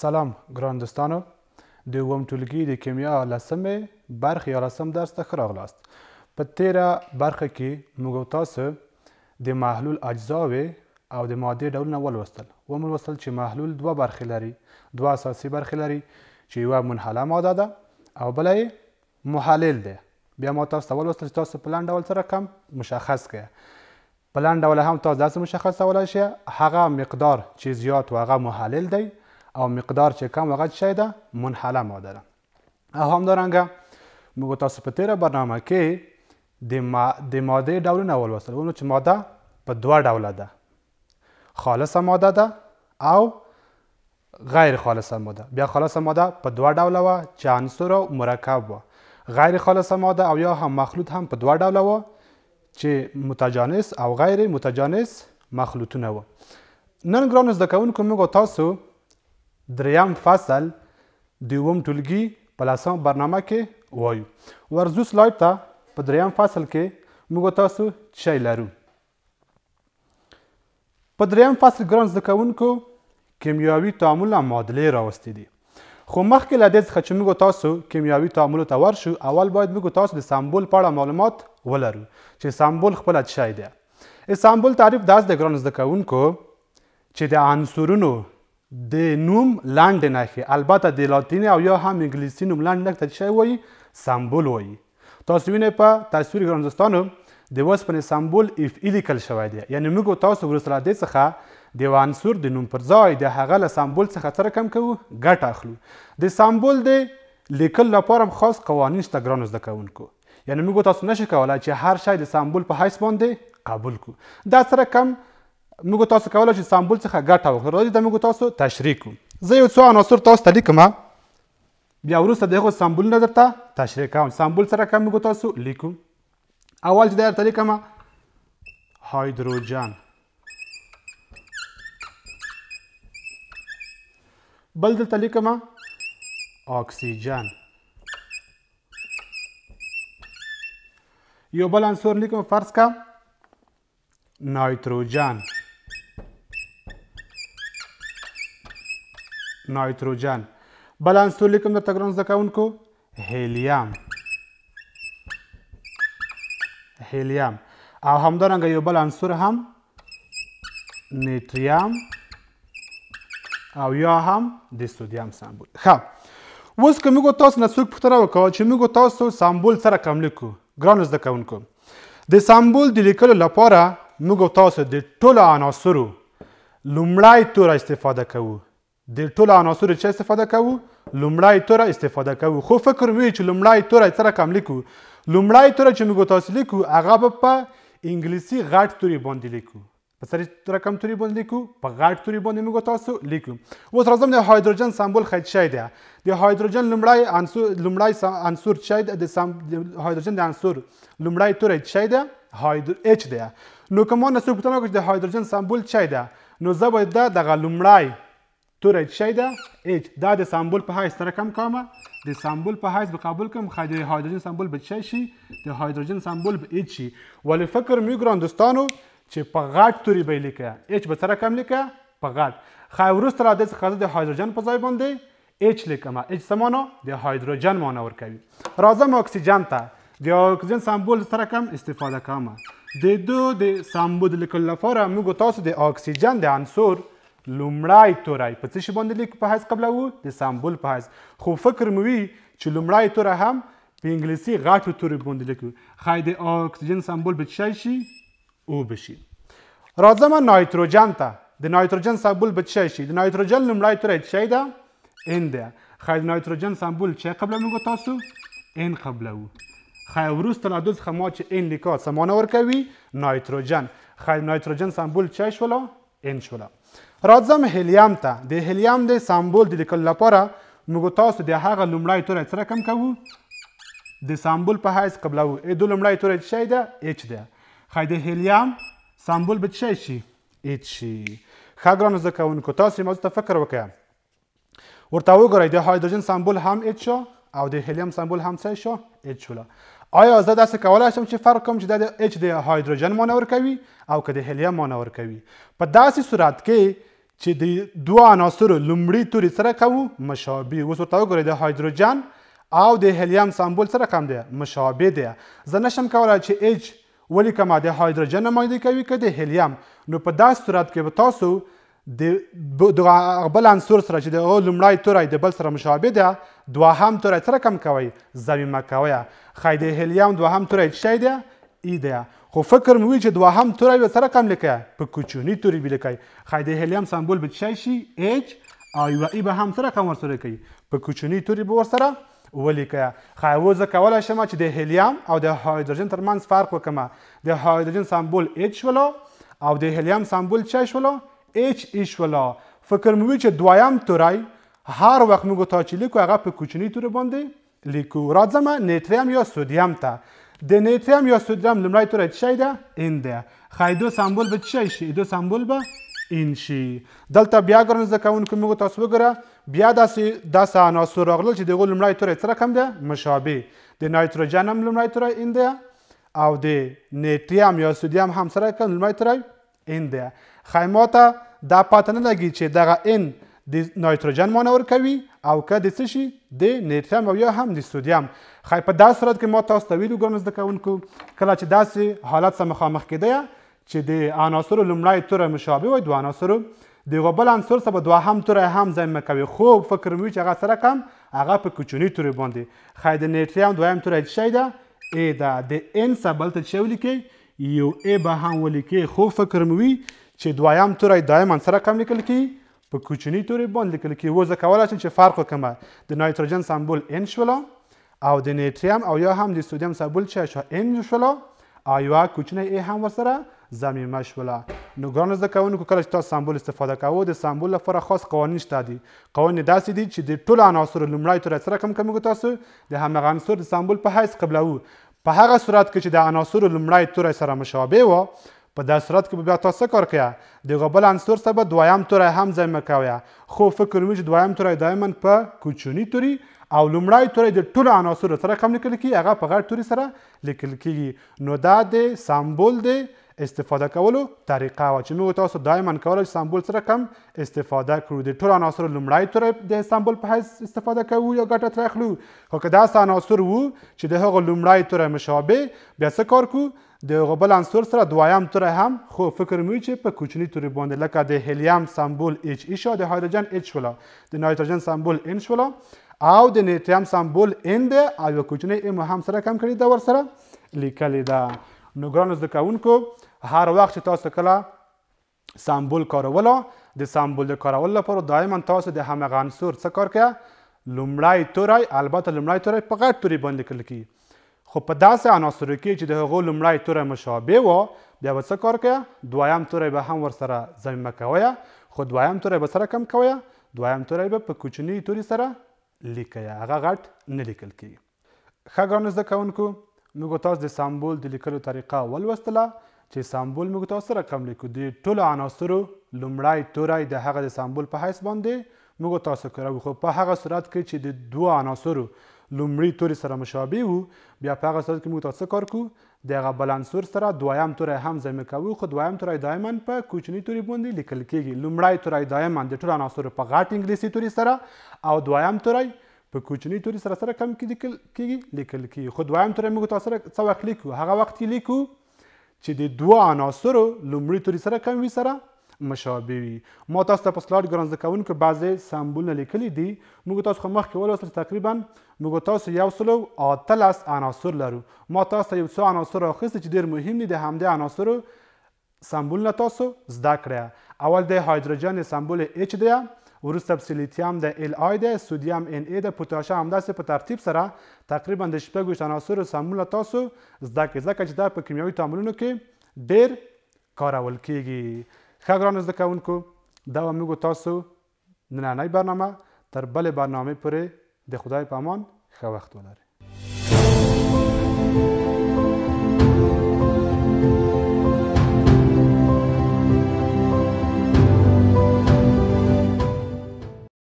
سلام ګران دوستانو د ووم ټولګي د کیمیا لسمې برخې یا لسم درس ته ښه راغلاست په تیره برخه کې موږ تاسو د محلول اجزاوې او د مادې ډولونه ولوستل ومو لوستل چې محلول دوه برخې لري دوه اساسي برخې لري چې یوه منحله ماده ده او بله یې محلل دی بیا ما تاسو ته ولوستل چې تاسو په لنډ ډول سره کم مشخص کړئ په لنډ ډول هم تاسو داسې مشخص کولای شئ هغه مقدار چې زیات و هغه محلل دی او مقدار چې کم هغه شی ده منحله ماده ده او همدارنګه موږ تاسو په تیره برنامه کې د ما د مادې ډولونه ولوستل ونه چې ماده په دوه ډوله ده خالصه ماده ده او غیر خالصه ماده بیا خالصه ماده په دوه ډوله وه چې عنصر او مرکب وه غیر خالصه ماده او یا هم مخلوط هم په دوه ډوله وه چې متجانس او غیر متجانس مخلوطونه وه نن ګرانو زده کوونکو موږ تاسو دریم فصل دوم ټولګي په لسم برنامه کې وایو ورځو سلایډ ته په دریم فصل کې موږ تاسو شی لرو په دریم فصل ګران زده کوونکو کیمیاوي تعامل معادلې راوستې دي خو مخکې له دې څخه چې موږ تاسو کیمیاوي تعامل ته ورشو اول باید موږ تاسو د سمبول په اړه معلومات ولرو چې سمبول خپل شی دی سمبول تعریف داس د ګران زده کوونکو چې د عنصرونو د نوم لاندې نښې البته د لاتیني او یا هم انګلیسي نوم لاندې نښې ته شی وایي سمبول وایي تاسو وینئ په تصویر ګران دوستانو د وسپنې سمبول اف ای لیکل شوی دی یعنې موږ تاسو وروسته له دې څخه د یو عنصر د نوم پر ځای د هغه له سمبول څخه څه رقم کوو ګټه اخلو د سمبول د لیکل لپاره خاص قوانین شته ګرانو زده کوونکو یعنې موږ تاسو نشو کولی چې هر شی د سمبول په حیث باندې قبول کړو دا څه رقم موږ تاسو کولای شئ سامبول څخه ګټه وکړو راځئ دا موږ تاسو تشریح کړو زه یو څو عناصر تاسو ته لیکم بیا وروسته د هغو سامبولونه درته تشریح کوم سامبول سره کوم موږ تاسو لیکو اول چې دا درته لیکم هایدروجن بل دلته لیکم اکسیجن یو بل عنصر لیکم فرض کا نایتروجن نایتروجن بل عنصر لیکم درته ګرانو زده کوونکو هیلیم هیلیم او همدارنګه یو بل عنصر هم نیټریم او یا هم د سودیم سمبول ښه اوس که موږ تاسو نه څوک پوښتنه وکړه چې موږ تاسو سمبول سره کوم لیکو ګرانو زده کوونکو د سمبول د لیکلو لپاره موږ تاسو د ټولو عناصرو لومړی توره استفاده کوو د ټولو عناصرو چې استفاده کوو لومړی توره استفاده کوو خو فکر مې چې لومړی توره سره کم لیکو لومړی توره چې موږ تاسو لیکو هغه به په انګلیسي غټ توري باندې لیکو په سر توري کم توري باندې لیکو په غټ توري باندې موږ تاسو لیکو اوس راځم د هایدروجن سمبول خید شای دی د هایدروجن لومړی عنصر لومړی عنصر شای دی د هایدروجن د عنصر لومړی توره شای دی هایدر اچ دی نو کومه نسو پتنه کوم د هایدروجن سمبول شای دی نو زه باید دغه لومړی توره چی ده اچ دا د سمبول په حیث سره کم کومه د سمبول په حیث به قبول کوم خا د هایدروجن سمبول به چی شي د هایدروجن سمبول به اچ شي ولې فکر مې ګران دوستانو چې په غټ توري به لیکه اچ به سره کم لیکه په غټ خا وروسته را د څخه د هایدروجن په ځای باندې اچ لیکم اچ سمانو د هایدروجن مانو ور کوي راځم اکسیجن ته د اکسیجن سمبول سره کم استفاده کوم د دو د سمبول لیکل لپاره موږ تاسو د اکسیجن د عنصر لومړی توری په څه شي باندې لیک په حیث قبلوو د سمبول په حیث خو فکر مو وي چې لومړی توری هم په انګلیسي غټو تورو باندې لیکو خای د اکسیجن سمبول به شي شي او بشي راځم نایتروجن ته د نایتروجن سمبول به شي شي د نایتروجن لومړی توری شي ده ان ده خای د نایتروجن سمبول چې قبل موږ تاسو ان قبلوو خای وروسته له دوز خما چې ان لیکا سمانه ورکوي نایتروجن خای نایتروجن سمبول چې شولا ان شولا راځم هیلیام ته د هیلیام د سمبول د لیکلو لپاره موږ تاسو د هغه لومړی توری سره کم کوو د سمبول په حیث قبلو اې دو لومړی توری شی ده اچ ده خای د هیلیام سمبول به شی شي اچ شي خګرانو زکونکو تاسو موضوع ته فکر وکړئ ورته وګورئ د هایدروجن سمبول هم اچ شو او د هیلیم سمبول هم څه شو اچ شو آیا زه داسې کولای شم چې فرق کوم چې د اچ د هایدروجن مانور کوي او که د هیلیم مانور کوي په داسې صورت کې چې د دوه عناصرو لومړي توري سره کوم مشابه اوس ورته وګورئ د هایدروجن او د هیلیم سمبول سره کوم دی مشابه دی زه نشم کولی چې اچ ولیکم د هایدروجن نمایندګي کوي که د هیلیم نو په داسې صورت کې به تاسو د بل عنصر سره چې د لومړی توری د بل سره مشابه ده دوهم توری سره کم کوئ ضمیمه کوئ ښایي د هیلیم دوهم توری څه شی دی ای e دی خو فکر مې چې دوهم توری به سره کم لیکئ په کوچني توري به لیکئ ښایي د هیلیم سمبول به څه شي ایچ او یوه ای به هم سره کم ورسره کوي په کوچني توري به ورسره ولیکئ ښایي اوس زه کولی شم چې د هیلیم او د هایدروجن تر منځ فرق وکړم د هایدروجن سمبول ایچ شولو او د هیلیم سمبول څه شولو ایچ ای شولو فکر مې چې دویم توری هر وخت موږ ته چې لیکو هغه په کوچني توري باندې لیکو راځم نیټریم یا سودیم ته د نیتریم یا سودیم لمړی توری څه شی ده ان ده ښایي دو سمبول به څه شی شي دو سمبول به ان شي دلته بیا ګرانو زده کوونکو موږ تاسو وګوره بیا داسې داسې عناصر راغلل چې د هغو لومړی توری څه رقم ده مشابه د نایتروجن هم لومړی توری ان ده او د نیتریم یا سودیم هم سره کوم لومړی توری ان ده ښایي ما ته دا پاته نه لګي چې دغه ان د نایتروجن مانه ورکوي او که د څه شي د نیټریم او یا هم د سودیم خی په داسې صورت کې ما تاسو ته ویلو ګڼو زده کوونکو کله چې داسې حالت سره مخامخ کیدی چې د عناصرو لومړی توره مشابه وي دوه عناصرو دغه بل عنصر سره به دوهم توری هم ضمیمه کوي خو فکر مې چې هغه سره کم هغه په کوچني توري باندې خی د نیټریم دویم توری چې شی ده ای ده د ان سره بلته چې ولیکئ یو ای به هم ولیکئ خو فکر مې چې دویم توری دایم عنصر کم لیکل کیږي په کوچنی توري باندې لیکل کې وزه کولای شم چې فرق وکړم د نایتروجن سمبول ان شولا او د نیټریم او یا هم د سودیم سمبول چې شو ان شولا او یو کوچنی ای هم وسره زمیمه شولا نو ګران زده کوونکو کله چې تاسو سمبول استفاده کوو د سمبول لپاره خاص قوانین شته دي قوانین داسې دي چې د ټولو عناصرو لومړی تور سره کم کم تاسو د همغه عنصر د سمبول په حیث قبلو په هغه صورت کې چې د عناصرو لومړی تور سره مشابه و په داس صورت کې به بیا تاسو کار کیا د غبل انصور سبا دویم توري هم ځای مکاویا خو فکر مې چې دویم توري دایمن په کوچونی توري او لومړی توري د ټول عناصر سره کم لیکل کی هغه په غټ توري سره لیکل کیږي نو دا د سمبول دی استفاده کولو طریقه وا چې موږ تاسو دایمن کولای سمبول سره کم استفاده کړو د ټول عناصر لمړی تور د سمبول په حیث استفاده کوو یا ګټه تر اخلو خو که دا عناصر وو چې د هغه لمړی تور مشابه بیا څه کار کوو د غبل عنصر سره دویم تور هم خو فکر مې چې په کوچنی تور باندې لکه د هیلیم سمبول H E شو د هایدروجن H ولا د نایتروجن سمبول N شولا او د نیټریم سمبول N دی او کوچنی M هم سره کم کړی دا ور سره لیکلی ده نو ګرانو زده کوونکو هر وخت چې تاسو کله سامبول کاروله د سامبول د کارولو لپاره دائما تاسو د همغه عنصر څه کار کړئ لومړی توری البته لومړی توری په غټ توري باندې لیکل کیږي خو په داسې عناصرو کې چې د هغو لومړی توری مشابه و بیا به څه کار کړئ دویم توری به هم ورسره ضمیمه کوئ خو دویم توری به سره کم کوئ دویم توری به په کوچني توري سره لیکئ هغه غټ نه لیکل کیږي ښه ګرانو زده کوونکو موږ تاسو د سمبول د لیکلو طریقه ولوستله چې سمبول موږ تاسو سره کوم لیکو د ټولو عناصرو لومړی توری د هغه د سمبول په حیث باندې موږ تاسو کړو خو په هغه صورت کې چې د دوه عناصرو لومړی توري سره مشابه وو بیا په هغه صورت کې موږ تاسو کار کوو دغه بلانسور سره دویم توری هم ځمې کوو خو دویم توری دایمن په کوچنی توري باندې لیکل کیږي لومړی توری دایمن د ټولو عناصرو په غټ انګلیسي توري سره او دویم توری په کوچنی توري سره سره کم کې لیکل کېږي لیکل کېږي خو دویم توري موږ تاسو سره څه وخت لیکو هغه وخت لیکو چې د دوه عناصرو لومړي توري سره کم وي سره مشابه وي ما تاسو ته په سلاید ګران زده کوونکو بعضې سمبولونه لیکلي دي موږ تاسو خو مخکې ولوستل تقریبا موږ تاسو یو سل او اتلس عناصر لرو ما تاسو ته یو څو عناصر رااخیستي چې ډېر مهم دي د همدې عناصرو سمبولونه تاسو زده کړئ اول د هایدروجن سمبول H دی ورسته په سلیتیم د ال آی د سودیم ان ای د پوتاشه همداسې په ترتیب سره تقریبا د شپږویشت عناصرو سموله تاسو زده کړئ ځکه چې دا په کیمیاوي تعاملونو کې ډیر کارول کیږي ښه ګرانو زده کوونکو دا به موږ تاسو نننۍ برنامه تر بلې برنامې پورې د خدای په امان ښه وخت ولرئ